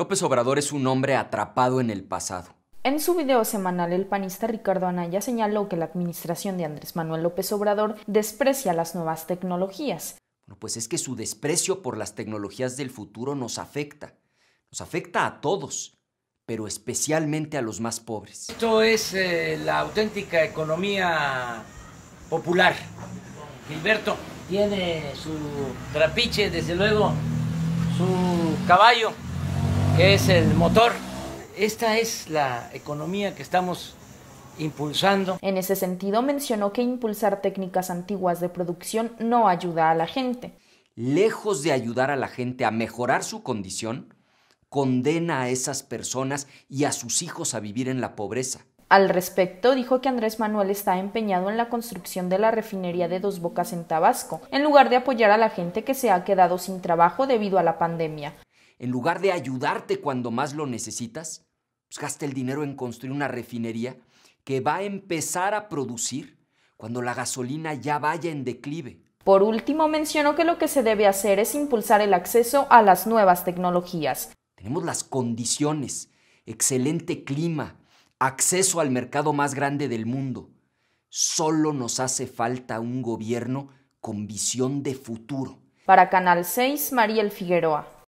López Obrador es un hombre atrapado en el pasado. En su video semanal, el panista Ricardo Anaya señaló que la administración de Andrés Manuel López Obrador desprecia las nuevas tecnologías. Bueno, pues es que su desprecio por las tecnologías del futuro nos afecta. Nos afecta a todos, pero especialmente a los más pobres. Esto es eh, la auténtica economía popular. Gilberto tiene su trapiche, desde luego, su caballo es el motor. Esta es la economía que estamos impulsando. En ese sentido, mencionó que impulsar técnicas antiguas de producción no ayuda a la gente. Lejos de ayudar a la gente a mejorar su condición, condena a esas personas y a sus hijos a vivir en la pobreza. Al respecto, dijo que Andrés Manuel está empeñado en la construcción de la refinería de Dos Bocas en Tabasco, en lugar de apoyar a la gente que se ha quedado sin trabajo debido a la pandemia en lugar de ayudarte cuando más lo necesitas, pues gaste el dinero en construir una refinería que va a empezar a producir cuando la gasolina ya vaya en declive. Por último, menciono que lo que se debe hacer es impulsar el acceso a las nuevas tecnologías. Tenemos las condiciones, excelente clima, acceso al mercado más grande del mundo. Solo nos hace falta un gobierno con visión de futuro. Para Canal 6, Mariel Figueroa.